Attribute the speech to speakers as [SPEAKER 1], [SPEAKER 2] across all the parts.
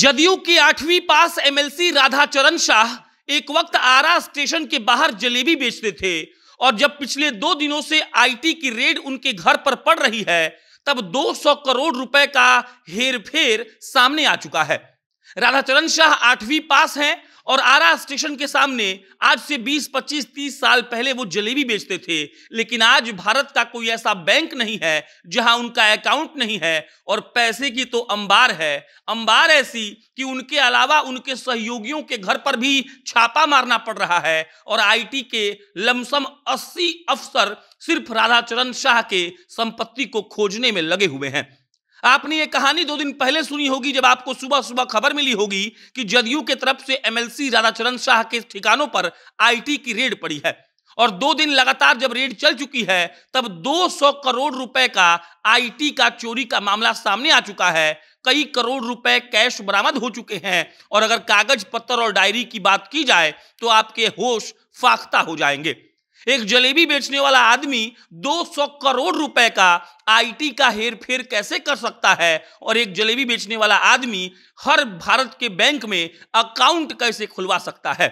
[SPEAKER 1] जदयू की आठवीं पास एमएलसी राधाचरण शाह एक वक्त आरा स्टेशन के बाहर जलेबी बेचते थे और जब पिछले दो दिनों से आईटी की रेड उनके घर पर पड़ रही है तब 200 करोड़ रुपए का हेरफेर सामने आ चुका है राधाचरण शाह आठवीं पास हैं और आरा स्टेशन के सामने आज से 20, 25, 30 साल पहले वो जलेबी बेचते थे लेकिन आज भारत का कोई ऐसा बैंक नहीं है जहां उनका अकाउंट नहीं है और पैसे की तो अंबार है अंबार ऐसी कि उनके अलावा उनके सहयोगियों के घर पर भी छापा मारना पड़ रहा है और आईटी के लमसम 80 अफसर सिर्फ राधाचरण शाह के संपत्ति को खोजने में लगे हुए हैं आपने ये कहानी दो दिन पहले सुनी होगी जब आपको सुबह सुबह खबर मिली होगी कि जदयू के तरफ से एमएलसी राधाचरण शाह के ठिकानों पर आईटी की रेड पड़ी है और दो दिन लगातार जब रेड चल चुकी है तब 200 करोड़ रुपए का आईटी का चोरी का मामला सामने आ चुका है कई करोड़ रुपए कैश बरामद हो चुके हैं और अगर कागज पत्थर और डायरी की बात की जाए तो आपके होश फाख्ता हो जाएंगे एक जलेबी बेचने वाला आदमी 200 करोड़ रुपए का आईटी का हेर फेर कैसे कर सकता है और एक जलेबी बेचने वाला आदमी हर भारत के बैंक में अकाउंट कैसे खुलवा सकता है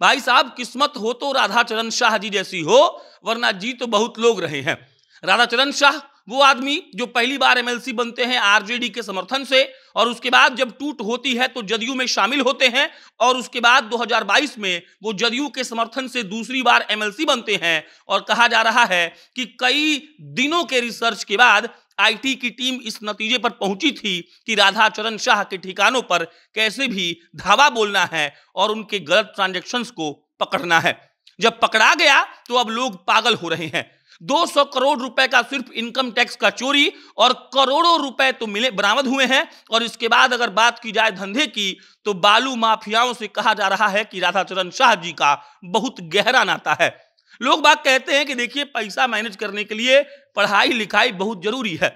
[SPEAKER 1] भाई साहब किस्मत हो तो राधा चरण शाह जी जैसी हो वरना जी तो बहुत लोग रहे हैं राधा चरण शाह वो आदमी जो पहली बार एमएलसी बनते हैं आरजेडी के समर्थन से और उसके बाद जब टूट होती है तो जदयू में शामिल होते हैं और उसके बाद 2022 में वो जदयू के समर्थन से दूसरी बार एमएलसी बनते हैं और कहा जा रहा है कि कई दिनों के रिसर्च के बाद आईटी की टीम इस नतीजे पर पहुंची थी कि राधाचरण शाह के ठिकानों पर कैसे भी धावा बोलना है और उनके गलत ट्रांजेक्शन को पकड़ना है जब पकड़ा गया तो अब लोग पागल हो रहे हैं 200 करोड़ रुपए का सिर्फ इनकम टैक्स का चोरी और करोड़ों रुपए तो मिले बरामद हुए हैं और इसके बाद अगर बात की जाए धंधे की तो बालू माफियाओं से कहा जा रहा है कि राधाचरण शाह जी का बहुत गहरा नाता है लोग बात कहते हैं कि देखिए पैसा मैनेज करने के लिए पढ़ाई लिखाई बहुत जरूरी है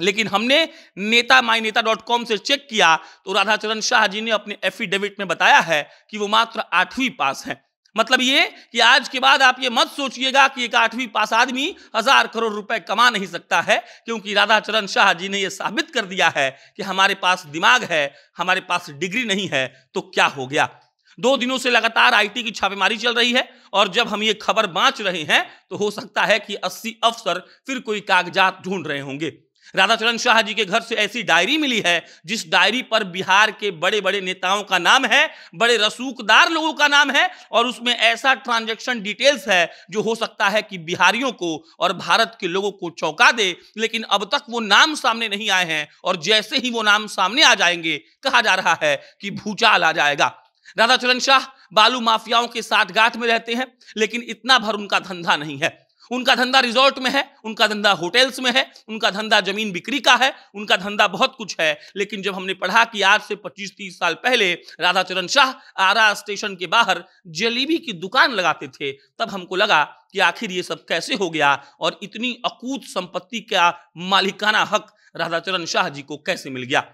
[SPEAKER 1] लेकिन हमने नेता माई नेता डॉट कॉम से चेक किया तो राधाचरण शाह जी ने अपने एफिडेविट में बताया है कि वो मात्र आठवीं पास हैं मतलब ये कि आज के बाद आप ये मत सोचिएगा कि एक आठवीं पास आदमी हजार करोड़ रुपए कमा नहीं सकता है क्योंकि राधा चरण शाह जी ने यह साबित कर दिया है कि हमारे पास दिमाग है हमारे पास डिग्री नहीं है तो क्या हो गया दो दिनों से लगातार आईटी की छापेमारी चल रही है और जब हम ये खबर बांच रहे हैं तो हो सकता है कि अस्सी अफसर फिर कोई कागजात ढूंढ रहे होंगे राधाचरण शाह जी के घर से ऐसी डायरी मिली है जिस डायरी पर बिहार के बड़े बड़े नेताओं का नाम है बड़े रसूखदार लोगों का नाम है और उसमें ऐसा ट्रांजैक्शन डिटेल्स है जो हो सकता है कि बिहारियों को और भारत के लोगों को चौंका दे लेकिन अब तक वो नाम सामने नहीं आए हैं और जैसे ही वो नाम सामने आ जाएंगे कहा जा रहा है कि भूचाल आ जाएगा राधाचरण शाह बालू माफियाओं के साथ गांठ में रहते हैं लेकिन इतना भर उनका धंधा नहीं है उनका धंधा रिजॉर्ट में है उनका धंधा होटल्स में है उनका धंधा जमीन बिक्री का है उनका धंधा बहुत कुछ है लेकिन जब हमने पढ़ा कि आज से 25-30 साल पहले राधाचरण शाह आरा स्टेशन के बाहर जलेबी की दुकान लगाते थे तब हमको लगा कि आखिर ये सब कैसे हो गया और इतनी अकूत संपत्ति का मालिकाना हक राधाचरण शाह जी को कैसे मिल गया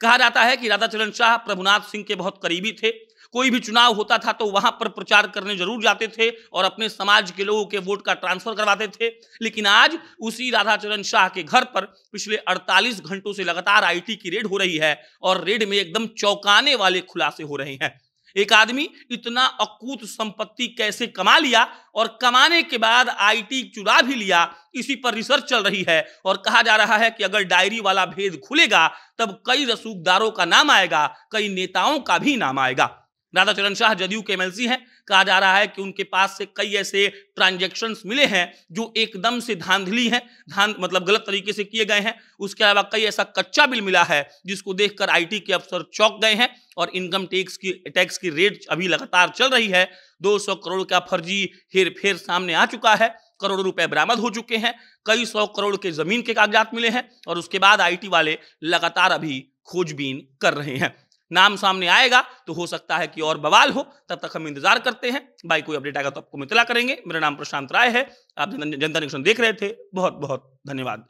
[SPEAKER 1] कहा जाता है कि राधाचरण शाह प्रभुनाथ सिंह के बहुत करीबी थे कोई भी चुनाव होता था तो वहां पर प्रचार करने जरूर जाते थे और अपने समाज के लोगों के वोट का ट्रांसफर करवाते थे लेकिन आज उसी राधाचरण शाह के घर पर पिछले 48 घंटों से लगातार आईटी की रेड हो रही है और रेड में एकदम चौंकाने वाले खुलासे हो रहे हैं एक आदमी इतना अकूत संपत्ति कैसे कमा लिया और कमाने के बाद आईटी चुरा भी लिया इसी पर रिसर्च चल रही है और कहा जा रहा है कि अगर डायरी वाला भेद खुलेगा तब कई रसूखदारों का नाम आएगा कई नेताओं का भी नाम आएगा राधा चरण शाह जदयू के एमएलसी हैं कहा जा रहा है कि उनके पास से कई ऐसे ट्रांजेक्शन मिले हैं जो एकदम से धांधली हैं धांध मतलब गलत तरीके से किए गए हैं उसके अलावा कई ऐसा कच्चा बिल मिला है जिसको देखकर आईटी के अफसर चौक गए हैं और इनकम टैक्स की टैक्स की रेट अभी लगातार चल रही है दो करोड़ का फर्जी हेर फेर सामने आ चुका है करोड़ों रुपए बरामद हो चुके हैं कई सौ करोड़ के जमीन के कागजात मिले हैं और उसके बाद आईटी वाले लगातार अभी खोजबीन कर रहे हैं नाम सामने आएगा तो हो सकता है कि और बवाल हो तब तक हम इंतजार करते हैं बाई कोई अपडेट आएगा तो आपको मितला करेंगे मेरा नाम प्रशांत राय है आप जनता निक्षण देख रहे थे बहुत बहुत धन्यवाद